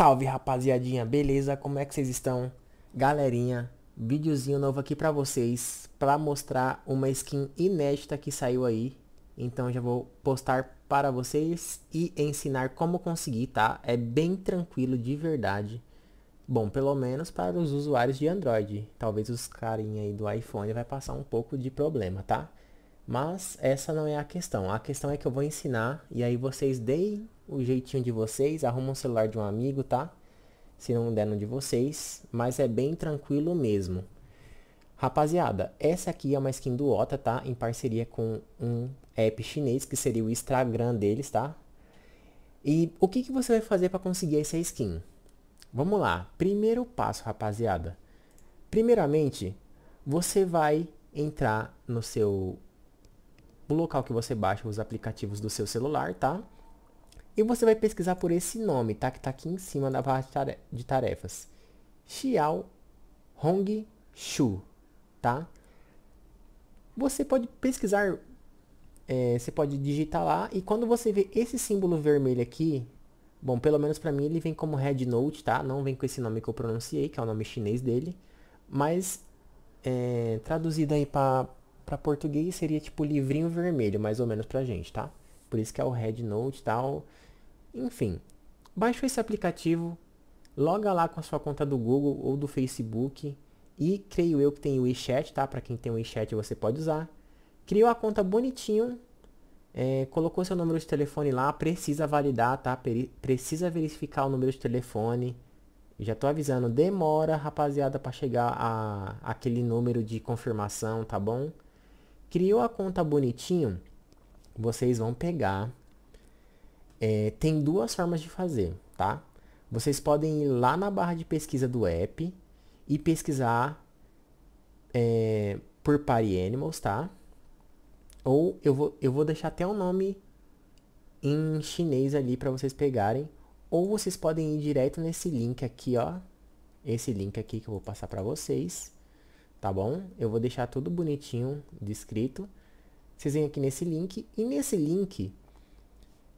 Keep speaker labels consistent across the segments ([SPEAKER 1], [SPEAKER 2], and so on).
[SPEAKER 1] Salve rapaziadinha, beleza? Como é que vocês estão? Galerinha, videozinho novo aqui pra vocês pra mostrar uma skin inédita que saiu aí. Então já vou postar para vocês e ensinar como conseguir, tá? É bem tranquilo de verdade. Bom, pelo menos para os usuários de Android. Talvez os carinha aí do iPhone vai passar um pouco de problema, tá? Mas essa não é a questão. A questão é que eu vou ensinar e aí vocês deem o jeitinho de vocês, arruma um celular de um amigo, tá? Se não der no de vocês, mas é bem tranquilo mesmo. Rapaziada, essa aqui é uma skin do Ota, tá? Em parceria com um app chinês, que seria o Instagram deles, tá? E o que, que você vai fazer para conseguir essa skin? Vamos lá, primeiro passo, rapaziada. Primeiramente, você vai entrar no seu... O local que você baixa os aplicativos do seu celular, tá? E você vai pesquisar por esse nome, tá? Que está aqui em cima da barra de tarefas. Xiao Hong Shu, tá? Você pode pesquisar, é, você pode digitar lá. E quando você vê esse símbolo vermelho aqui, bom, pelo menos para mim ele vem como Red Note, tá? Não vem com esse nome que eu pronunciei, que é o nome chinês dele. Mas é, traduzido aí para português seria tipo livrinho vermelho, mais ou menos pra gente, tá? Por isso que é o Red Note e tal. Enfim, baixa esse aplicativo, loga lá com a sua conta do Google ou do Facebook e creio eu que tem o WeChat, tá? Para quem tem o WeChat você pode usar. Criou a conta bonitinho, é, colocou seu número de telefone lá, precisa validar, tá? Peri precisa verificar o número de telefone. Já tô avisando, demora, rapaziada, para chegar a aquele número de confirmação, tá bom? Criou a conta bonitinho, vocês vão pegar é, tem duas formas de fazer, tá? Vocês podem ir lá na barra de pesquisa do app e pesquisar é, por Party Animals, tá? Ou eu vou, eu vou deixar até o um nome em chinês ali para vocês pegarem. Ou vocês podem ir direto nesse link aqui, ó. Esse link aqui que eu vou passar para vocês, tá bom? Eu vou deixar tudo bonitinho descrito. Vocês vêm aqui nesse link e nesse link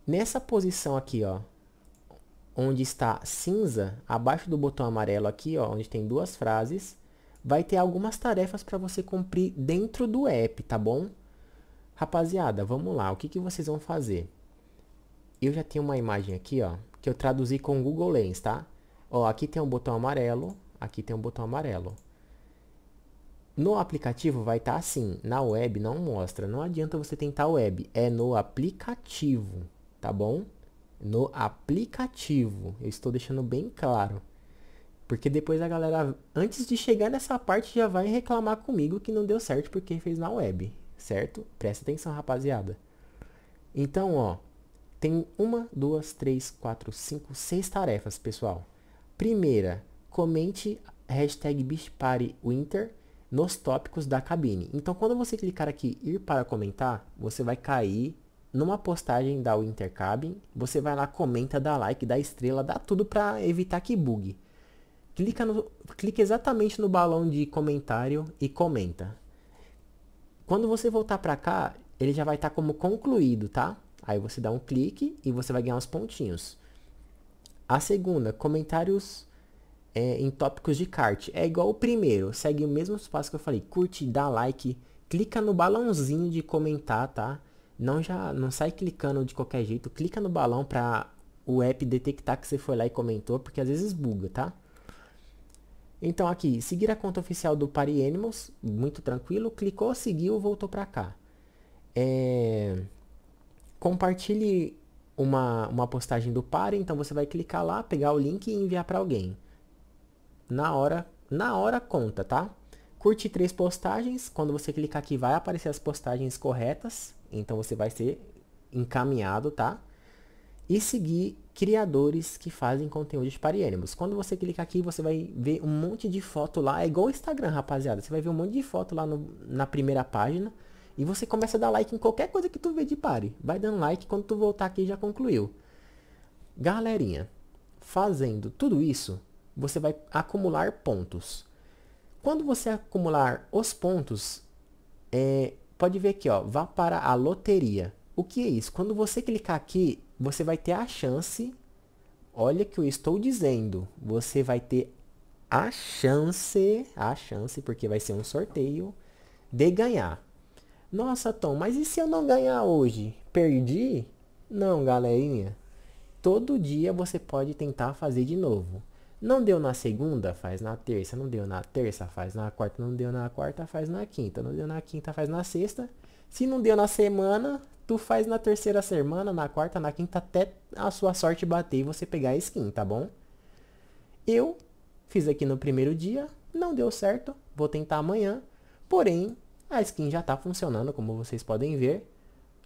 [SPEAKER 1] Nessa posição aqui, ó, onde está cinza, abaixo do botão amarelo aqui, ó, onde tem duas frases, vai ter algumas tarefas para você cumprir dentro do app, tá bom? Rapaziada, vamos lá, o que, que vocês vão fazer? Eu já tenho uma imagem aqui, ó, que eu traduzi com o Google Lens, tá? Ó, aqui tem um botão amarelo, aqui tem um botão amarelo. No aplicativo vai estar tá assim, na web não mostra, não adianta você tentar web, é no aplicativo, tá bom? No aplicativo, eu estou deixando bem claro. Porque depois a galera, antes de chegar nessa parte, já vai reclamar comigo que não deu certo porque fez na web, certo? Presta atenção, rapaziada. Então, ó, tem uma, duas, três, quatro, cinco, seis tarefas, pessoal. Primeira, comente hashtag BeachPartyWinter nos tópicos da cabine. Então, quando você clicar aqui ir para comentar, você vai cair numa postagem da Wintercabin, você vai lá, comenta, dá like, dá estrela, dá tudo para evitar que bugue. Clica, no, clica exatamente no balão de comentário e comenta. Quando você voltar para cá, ele já vai estar tá como concluído, tá? Aí você dá um clique e você vai ganhar uns pontinhos. A segunda, comentários é, em tópicos de kart. É igual o primeiro, segue o mesmo passo que eu falei. Curte, dá like, clica no balãozinho de comentar, tá? não já não sai clicando de qualquer jeito, clica no balão para o app detectar que você foi lá e comentou, porque às vezes buga, tá? Então aqui, seguir a conta oficial do Party Animals, muito tranquilo, clicou, seguiu, voltou para cá. É... Compartilhe uma, uma postagem do Party, então você vai clicar lá, pegar o link e enviar para alguém. Na hora, na hora conta, tá? curte três postagens. Quando você clicar aqui, vai aparecer as postagens corretas. Então você vai ser encaminhado, tá? E seguir criadores que fazem conteúdo de pariênimos. Quando você clicar aqui, você vai ver um monte de foto lá. É igual o Instagram, rapaziada. Você vai ver um monte de foto lá no, na primeira página. E você começa a dar like em qualquer coisa que tu vê de pare. Vai dando like, quando tu voltar aqui já concluiu. Galerinha, fazendo tudo isso, você vai acumular pontos. Quando você acumular os pontos, é, pode ver aqui, ó, vá para a loteria. O que é isso? Quando você clicar aqui, você vai ter a chance, olha que eu estou dizendo, você vai ter a chance, a chance, porque vai ser um sorteio, de ganhar. Nossa, Tom, mas e se eu não ganhar hoje? Perdi? Não, galerinha. Todo dia você pode tentar fazer de novo. Não deu na segunda, faz na terça. Não deu na terça, faz na quarta. Não deu na quarta, faz na quinta. Não deu na quinta, faz na sexta. Se não deu na semana, tu faz na terceira semana, na quarta, na quinta, até a sua sorte bater e você pegar a skin, tá bom? Eu fiz aqui no primeiro dia, não deu certo, vou tentar amanhã. Porém, a skin já tá funcionando, como vocês podem ver.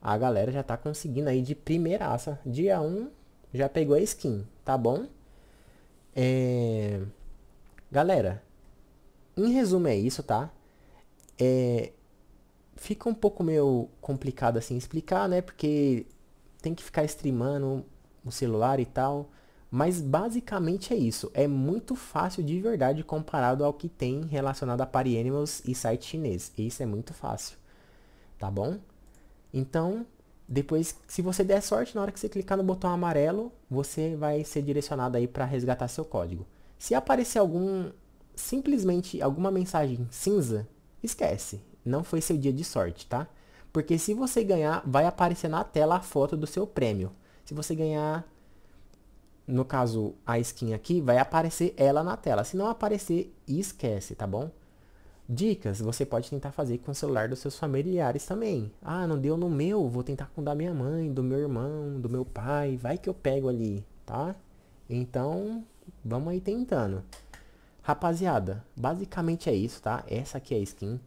[SPEAKER 1] A galera já tá conseguindo aí de primeiraça. Dia 1 um, já pegou a skin, tá bom? É... Galera, em resumo é isso, tá? É... Fica um pouco meio complicado assim explicar, né? Porque tem que ficar streamando o celular e tal. Mas basicamente é isso. É muito fácil de verdade comparado ao que tem relacionado a Party Animals e site chinês. Isso é muito fácil. Tá bom? Então, depois, se você der sorte, na hora que você clicar no botão amarelo, você vai ser direcionado aí para resgatar seu código. Se aparecer algum, simplesmente alguma mensagem cinza, esquece. Não foi seu dia de sorte, tá? Porque se você ganhar, vai aparecer na tela a foto do seu prêmio. Se você ganhar, no caso, a skin aqui, vai aparecer ela na tela. Se não aparecer, esquece, tá bom? Dicas, você pode tentar fazer com o celular dos seus familiares também. Ah, não deu no meu, vou tentar com o da minha mãe, do meu irmão, do meu pai, vai que eu pego ali, tá? Então, vamos aí tentando. Rapaziada, basicamente é isso, tá? Essa aqui é a skin.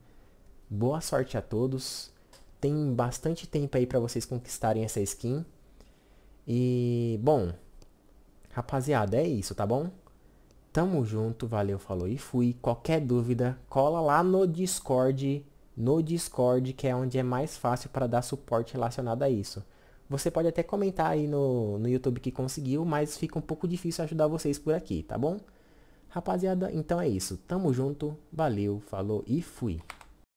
[SPEAKER 1] Boa sorte a todos. Tem bastante tempo aí para vocês conquistarem essa skin. E, bom, rapaziada, é isso, tá bom? Tamo junto, valeu, falou e fui. Qualquer dúvida, cola lá no Discord, no Discord, que é onde é mais fácil para dar suporte relacionado a isso. Você pode até comentar aí no, no YouTube que conseguiu, mas fica um pouco difícil ajudar vocês por aqui, tá bom? Rapaziada, então é isso. Tamo junto, valeu, falou e fui.